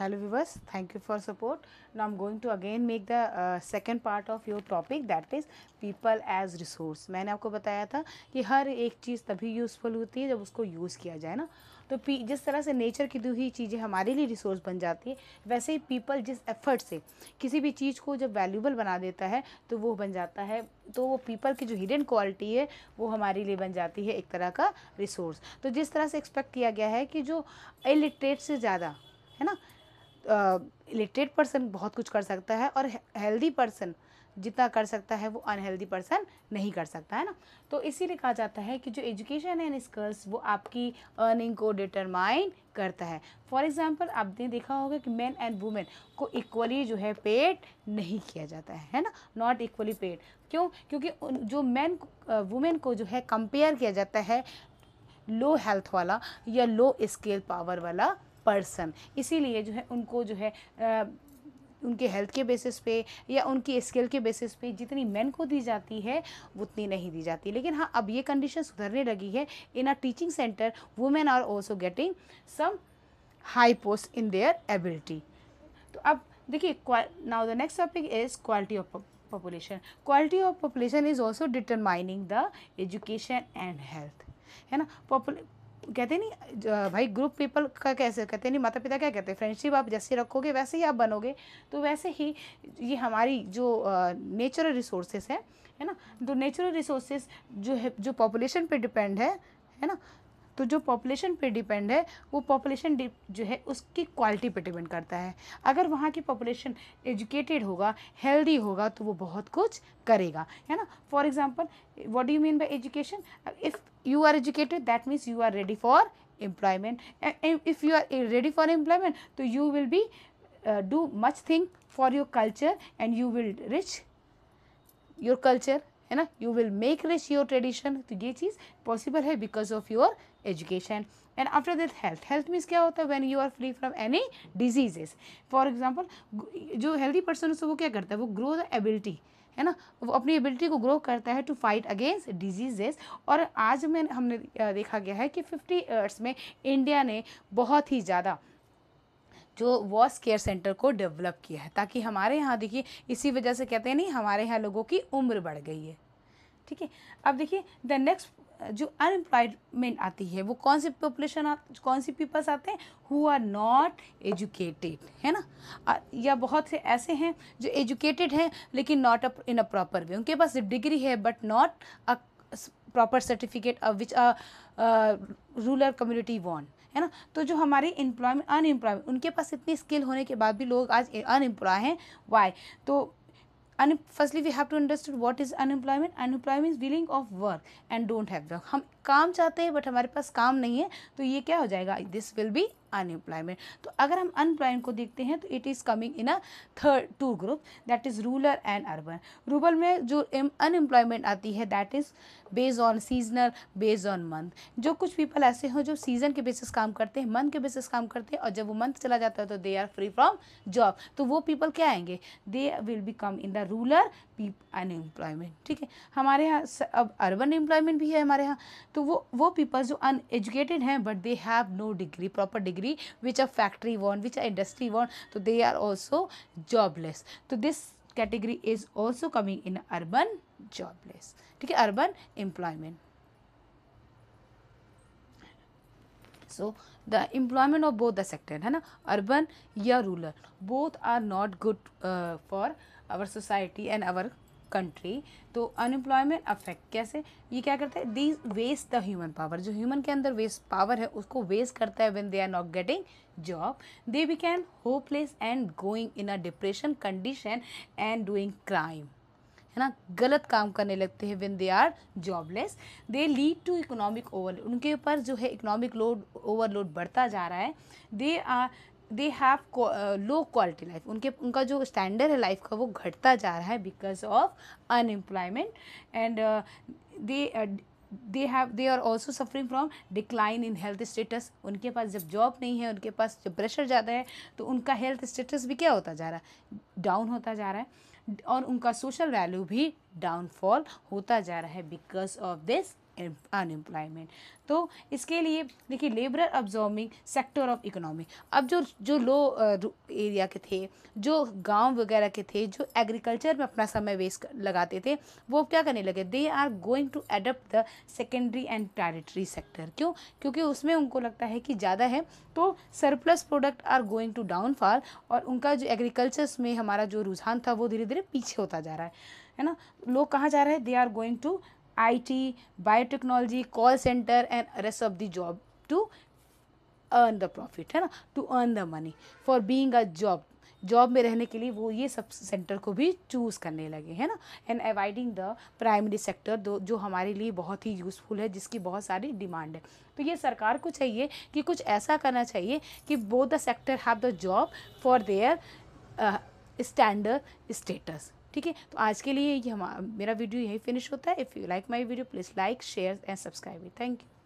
hello viewers thank you for support now i'm going to again make the uh, second part of your topic that is people as resource मैंने आपको बताया था कि हर एक चीज़ तभी useful होती है जब उसको यूज़ किया जाए ना तो पी जिस तरह से नेचर की दी ही चीज़ें हमारे लिए रिसोर्स बन जाती है वैसे ही पीपल जिस एफर्ट से किसी भी चीज़ को जब वैल्यूबल बना देता है तो वो बन जाता है तो वो पीपल की जो हिडन क्वालिटी है वो हमारे लिए बन जाती है एक तरह का रिसोर्स तो जिस तरह से एक्सपेक्ट किया गया है कि जो इलिटरेट से ज़्यादा है ना इलिटरेट पर्सन बहुत कुछ कर सकता है और हेल्दी पर्सन जितना कर सकता है वो अनहेल्दी पर्सन नहीं कर सकता है ना तो इसीलिए कहा जाता है कि जो एजुकेशन एंड स्किल्स वो आपकी अर्निंग को डिटरमाइन करता है फॉर एग्ज़ाम्पल आपने देखा होगा कि मैन एंड वुमेन को इक्वली जो है पेड नहीं किया जाता है है ना नॉट इक्वली पेड क्यों क्योंकि जो मैन वुमेन को जो है कंपेयर किया जाता है लो हेल्थ वाला या लो स्केल पावर वाला पर्सन इसीलिए जो है उनको जो है उनके हेल्थ के बेसिस पे या उनकी स्किल के बेसिस पे जितनी मेन को दी जाती है उतनी नहीं दी जाती लेकिन हाँ अब ये कंडीशन सुधरने लगी है in a teaching centre women are also getting some high post in their ability तो अब देखिए now the next topic is quality of population quality of population is also determining the education and health है ना कहते नहीं भाई group people का कैसे कहते नहीं माता पिता क्या कहते हैं फ्रेंडशिप आप जैसे रखोगे वैसे ही आप बनोगे तो वैसे ही ये हमारी जो नेचुरल तो रिसोर्सेस है है ना तो नेचुरल रिसोर्सेज जो है जो पॉपुलेशन पे डिपेंड है है ना तो जो पॉपुलेशन पे डिपेंड है वो पॉपुलेशन जो है उसकी क्वालिटी पे डिपेंड करता है अगर वहाँ की पॉपुलेशन एजुकेटेड होगा हेल्दी होगा तो वो बहुत कुछ करेगा है ना for example what you mean by education if you are educated that means you are ready for employment if you are ready for employment तो you will be do much thing for your culture and you will rich your culture है ना you will make rich your tradition तो ये चीज़ possible है because of your education and after that health health means क्या होता है van you are free from any diseases for example जो हेल्दी पर्सन है वो क्या करता है वो ग्रो द एबिलिटी है ना वो अपनी एबिलिटी को ग्रो करता है टू फाइट अगेंस्ट डिजीजेस और आज में हमने देखा गया है कि फिफ्टी ईयर्स में इंडिया ने बहुत ही ज़्यादा जो वॉस केयर सेंटर को डेवलप किया है ताकि हमारे यहाँ देखिए इसी वजह से कहते हैं नहीं हमारे यहाँ लोगों की उम्र बढ़ गई है ठीक है अब देखिए द नेक्स्ट जो अनएम्प्लॉयमेंट आती है वो कौन सी पॉपुलेशन कौन सी पीपल्स आते हैं हु आर नॉट एजुकेटेड है ना या बहुत से ऐसे हैं जो एजुकेटेड हैं लेकिन not in a proper way उनके पास डिग्री है but not a proper certificate which a rural community want है ना तो जो हमारे इम्प्लॉयमेंट अनएम्प्लॉयमेंट उनके पास इतनी स्किल होने के बाद भी लोग आज अनएम्प्लॉय हैं वाई तो अन firstly we have to understand what is unemployment unemployment is willing of work and don't have work हम काम चाहते हैं बट हमारे पास काम नहीं है तो ये क्या हो जाएगा दिस विल बी अनएम्प्लॉयमेंट तो अगर हम अनएम्प्लॉयमेंट को देखते हैं तो it is coming in a third two group that is rural and urban rural में जो अनएम्प्लॉयमेंट आती है that is based on seasonal based on month जो कुछ पीपल ऐसे हों जो सीजन के बेसिस काम करते हैं मंथ के बेसिस काम करते हैं और जब वो मंथ चला जाता है तो they are free from job तो वो पीपल क्या आएंगे they will be come in the rural unemployment ठीक है हमारे यहाँ अब अर्बन एम्प्लॉयमेंट भी है हमारे यहाँ तो वो वो पीपल जो अनएजुकेटेड हैं but they have no degree proper degree degree which a factory want which a industry want so they are also jobless so this category is also coming in urban jobless Okay, urban employment so the employment of both the sector है ना urban या rural both are not good uh, for our society and our country तो unemployment affect कैसे ये क्या करता है the waste the human power जो ह्यूमन के अंदर वेस्ट पावर है उसको वेस्ट करता है when they are not getting job they be can hopeless and going in a depression condition and doing crime है ना गलत काम करने लगते हैं when they are jobless they lead to economic overload उनके ऊपर जो है इकोनॉमिक लोड ओवरलोड बढ़ता जा रहा है they are they have low quality life उनके उनका जो स्टैंडर्ड है लाइफ का वो घटता जा रहा है because of unemployment and they they have they are also suffering from decline in health status उनके पास जब जॉब नहीं है उनके पास जब प्रेशर ज़्यादा है तो उनका हेल्थ स्टेटस भी क्या होता जा रहा है डाउन होता जा रहा है और उनका सोशल वैल्यू भी डाउनफॉल होता जा रहा है बिकॉज ऑफ दिस अनएम्प्लॉयमेंट तो इसके लिए देखिए labour absorbing sector of economy अब जो जो लो एरिया के थे जो गांव वगैरह के थे जो एग्रीकल्चर में अपना समय वेस्ट लगाते थे वो क्या करने लगे they are going to adapt the secondary and territory sector क्यों क्योंकि उसमें उनको लगता है कि ज़्यादा है तो surplus product are going to downfall और उनका जो एग्रीकल्चर्स में हमारा जो रुझान था वो धीरे धीरे पीछे होता जा रहा है है ना लोग कहाँ जा रहे हैं they are going to IT, biotechnology call centre and arrest of the job to earn the profit है ना to earn the money for being a job job में रहने के लिए वो ये सब सेंटर को भी चूज़ करने लगे है ना and avoiding the primary sector जो हमारे लिए बहुत ही यूज़फुल है जिसकी बहुत सारी डिमांड है तो ये सरकार को चाहिए कि कुछ ऐसा करना चाहिए कि both the sector have the job for their standard status ठीक है तो आज के लिए ये मेरा वीडियो यही फिनिश होता है if you like my video please like share and subscribe thank you